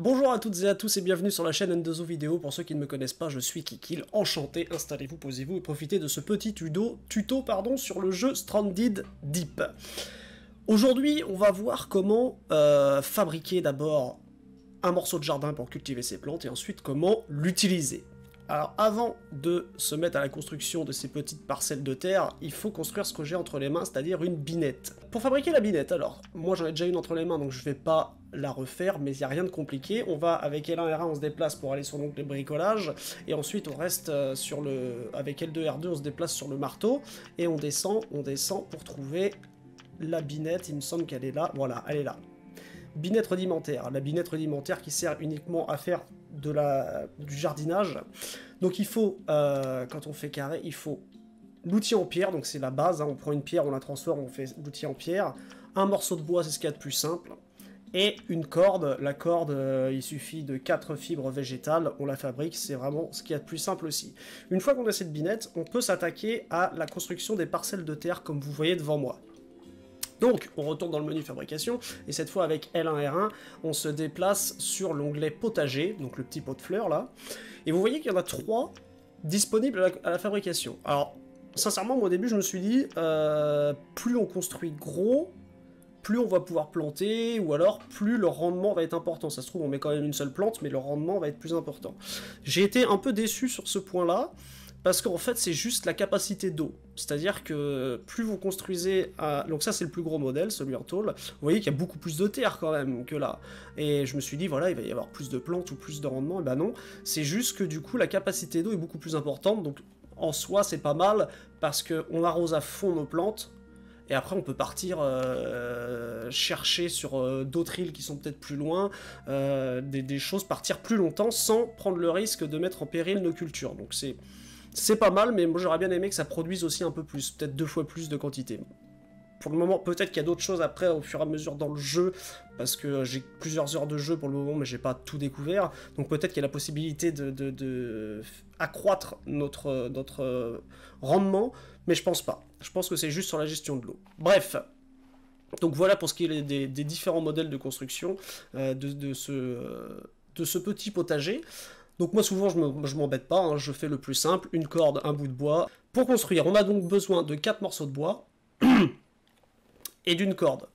Bonjour à toutes et à tous et bienvenue sur la chaîne N2O Vidéo. Pour ceux qui ne me connaissent pas, je suis Kikil. Enchanté, installez-vous, posez-vous et profitez de ce petit tuto, tuto pardon, sur le jeu Stranded Deep. Aujourd'hui, on va voir comment euh, fabriquer d'abord un morceau de jardin pour cultiver ses plantes et ensuite comment l'utiliser. Alors avant de se mettre à la construction de ces petites parcelles de terre, il faut construire ce que j'ai entre les mains, c'est-à-dire une binette. Pour fabriquer la binette, alors, moi j'en ai déjà une entre les mains, donc je vais pas la refaire, mais il n'y a rien de compliqué. On va, avec L1R1, on se déplace pour aller sur donc, les bricolage et ensuite on reste euh, sur le... avec L2R2, on se déplace sur le marteau, et on descend, on descend pour trouver la binette, il me semble qu'elle est là, voilà, elle est là. Binette rudimentaire, la binette rudimentaire qui sert uniquement à faire de la, du jardinage. Donc il faut, euh, quand on fait carré, il faut l'outil en pierre, donc c'est la base, hein. on prend une pierre, on la transforme, on fait l'outil en pierre. Un morceau de bois, c'est ce qu'il y a de plus simple. Et une corde, la corde, euh, il suffit de quatre fibres végétales, on la fabrique, c'est vraiment ce qu'il y a de plus simple aussi. Une fois qu'on a cette binette, on peut s'attaquer à la construction des parcelles de terre comme vous voyez devant moi. Donc, on retourne dans le menu fabrication, et cette fois avec L1R1, on se déplace sur l'onglet potager, donc le petit pot de fleurs là, et vous voyez qu'il y en a trois disponibles à la, fabrication. Alors, sincèrement, moi au début, je me suis dit, euh, plus on construit gros, plus on va pouvoir planter, ou alors plus le rendement va être important. Ça se trouve, on met quand même une seule plante, mais le rendement va être plus important. J'ai été un peu déçu sur ce point-là, parce qu'en fait c'est juste la capacité d'eau. C'est-à-dire que plus vous construisez... À... Donc ça c'est le plus gros modèle, celui en tôle. Vous voyez qu'il y a beaucoup plus de terre quand même que là. Et je me suis dit, voilà, il va y avoir plus de plantes ou plus de rendement. Et eh ben non, c'est juste que du coup la capacité d'eau est beaucoup plus importante. Donc en soi c'est pas mal parce qu'on arrose à fond nos plantes. Et après, on peut partir euh, chercher sur euh, d'autres îles qui sont peut-être plus loin, euh, des, des, choses, partir plus longtemps sans prendre le risque de mettre en péril nos cultures. Donc c'est c'est pas mal, mais moi j'aurais bien aimé que ça produise aussi un peu plus, peut-être deux fois plus de quantité. Pour le moment, peut-être qu'il y a d'autres choses après au fur et à mesure dans le jeu, parce que j'ai plusieurs heures de jeu pour le moment, mais j'ai pas tout découvert. Donc peut-être qu'il y a la possibilité de, accroître notre, notre rendement, mais je pense pas. Je pense que c'est juste sur la gestion de l'eau. Bref, donc voilà pour ce qui est des, différents modèles de construction euh, ce, de, ce, petit potager. Donc moi souvent je m'embête pas, hein. je fais le plus simple, une corde, un bout de bois. Pour construire, on a donc besoin de 4 morceaux de bois et d'une corde.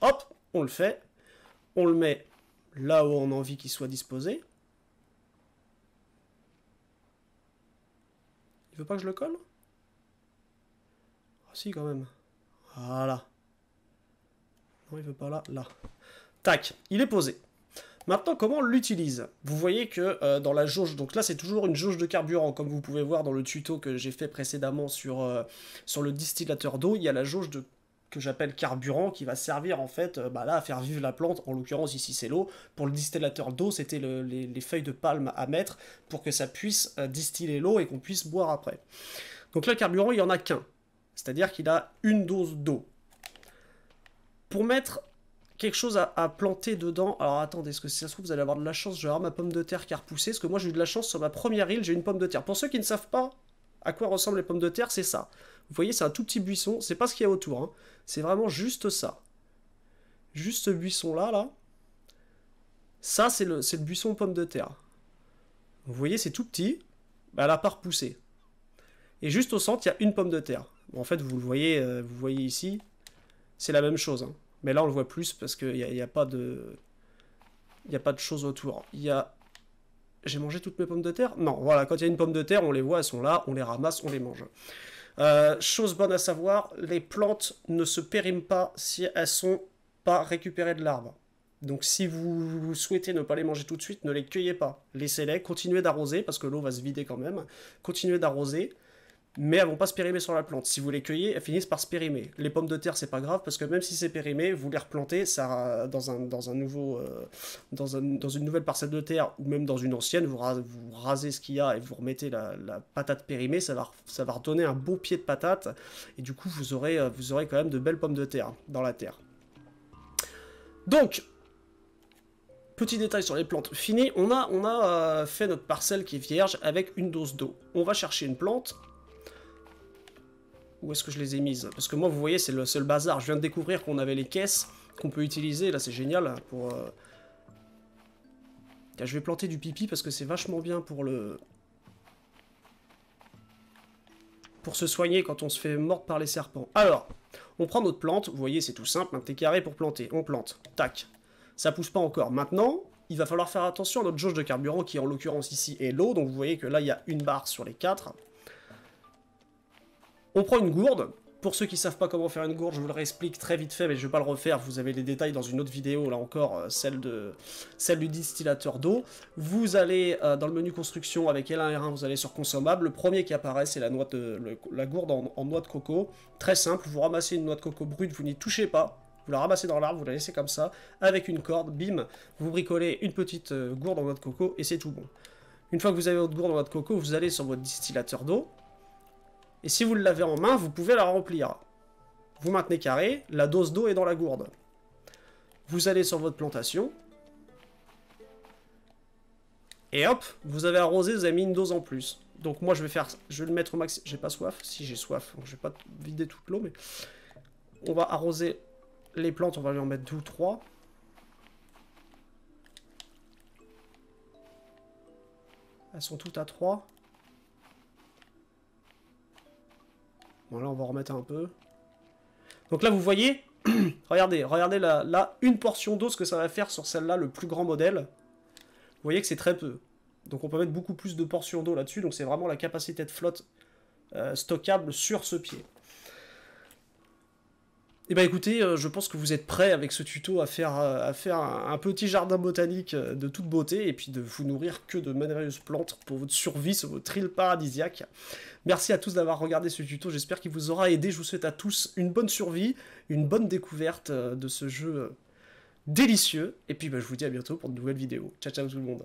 Hop, on le fait, on le met là où on a envie qu'il soit disposé. Il veut pas que je le colle Ah si quand même. Voilà. Non, il veut pas là, là. Tac, il est posé. Maintenant, comment on l'utilise Vous voyez que euh, dans la jauge, donc là c'est toujours une jauge de carburant, comme vous pouvez voir dans le tuto que j'ai fait précédemment sur, euh, sur le distillateur d'eau, il y a la jauge de que j'appelle carburant, qui va servir en fait euh, bah à faire vivre la plante, en l'occurrence ici c'est l'eau. Pour le distillateur d'eau, c'était les, feuilles de palme à mettre pour que ça puisse distiller l'eau et qu'on puisse boire après. Donc là, carburant, il n'y en a qu'un. C'est-à-dire qu'il a une dose d'eau. Pour mettre quelque chose à, planter dedans. Alors attendez, est-ce que si ça se trouve, vous allez avoir de la chance, je vais avoir ma pomme de terre qui a repoussé, parce que moi j'ai eu de la chance sur ma première île, j'ai une pomme de terre. Pour ceux qui ne savent pas à quoi ressemblent les pommes de terre, c'est ça. Vous voyez, c'est un tout petit buisson, c'est pas ce qu'il y a autour, hein. c'est vraiment juste ça. Juste ce buisson-là, là. Ça, c'est le, buisson pomme de terre. Vous voyez, c'est tout petit, elle n'a pas repoussé. Et juste au centre, il y a une pomme de terre. en fait, vous le voyez, euh, vous voyez ici, c'est la même chose. Hein. Mais là, on le voit plus parce qu'il n'y a, a, pas de... Il a pas de choses autour. J'ai mangé toutes mes pommes de terre Non, voilà, quand il y a une pomme de terre, on les voit, elles sont là, on les ramasse, on les mange. Euh, chose bonne à savoir, les plantes ne se périment pas si elles sont pas récupérées de l'arbre. Donc si vous souhaitez ne pas les manger tout de suite, ne les cueillez pas. Laissez-les, continuez d'arroser, parce que l'eau va se vider quand même. Continuez d'arroser, mais elles vont pas se périmer sur la plante. Si vous les cueillez, elles finissent par se périmer. Les pommes de terre, c'est pas grave parce que même si c'est périmé, vous les replantez, ça dans un dans un nouveau euh, dans, une nouvelle parcelle de terre ou même dans une ancienne, vous, rasez, ce qu'il y a et vous remettez la, patate périmée, ça va ça va redonner un beau pied de patate et du coup vous aurez euh, vous aurez quand même de belles pommes de terre dans la terre. Donc Petit détail sur les plantes. Fini, on a, on a euh, fait notre parcelle qui est vierge avec une dose d'eau. On va chercher une plante, où est-ce que je les ai mises Parce que moi, vous voyez, c'est le seul bazar. Je viens de découvrir qu'on avait les caisses qu'on peut utiliser. Là, c'est génial hein, pour... Euh, je vais planter du pipi parce que c'est vachement bien pour le... Pour se soigner quand on se fait mordre par les serpents. Alors, on prend notre plante. Vous voyez, c'est tout simple. Un hein, petit carré pour planter. On plante. Tac. Ça pousse pas encore. Maintenant, il va falloir faire attention à notre jauge de carburant qui, en l'occurrence ici, est l'eau. Donc vous voyez que là, il y a une barre sur les quatre. On prend une gourde. Pour ceux qui savent pas comment faire une gourde, je vous le réexplique très vite fait, mais je vais pas le refaire. Vous avez les détails dans une autre vidéo, là encore, euh, celle, de, celle du distillateur d'eau. Vous allez euh, dans le menu construction avec L1 R1, vous allez sur consommable. Le premier qui apparaît, c'est la, la gourde en, en noix de coco. Très simple, vous ramassez une noix de coco brute, vous n'y touchez pas, vous la ramassez dans l'arbre, vous la laissez comme ça, avec une corde, bim, vous bricolez une petite euh, gourde en noix de coco et c'est tout bon. Une fois que vous avez votre gourde en noix de coco, vous allez sur votre distillateur d'eau, et si vous l'avez en main, vous pouvez la remplir. Vous maintenez carré, la dose d'eau est dans la gourde. Vous allez sur votre plantation. Et hop, vous avez arrosé, vous avez mis une dose en plus. Donc moi je vais faire, je vais le mettre au max. J'ai pas soif, si j'ai soif, je vais pas vider toute l'eau, mais on va arroser les plantes, on va lui en mettre deux ou trois. Elles sont toutes à 3. là, on va remettre un peu. Donc là, vous voyez, regardez, regardez là, une portion d'eau, ce que ça va faire sur celle-là, le plus grand modèle. Vous voyez que c'est très peu. Donc on peut mettre beaucoup plus de portions d'eau là-dessus, donc c'est vraiment la capacité de flotte euh, stockable sur ce pied. Eh bien écoutez, euh, je pense que vous êtes prêts avec ce tuto à faire, euh, un petit jardin botanique euh, de toute beauté et puis de vous nourrir que de merveilleuses plantes pour votre survie sur votre île paradisiaque. Merci à tous d'avoir regardé ce tuto, j'espère qu'il vous aura aidé. Je vous souhaite à tous une bonne survie, une bonne découverte de ce jeu délicieux. Et puis ben, je vous dis à bientôt pour de nouvelles vidéos. Ciao ciao tout le monde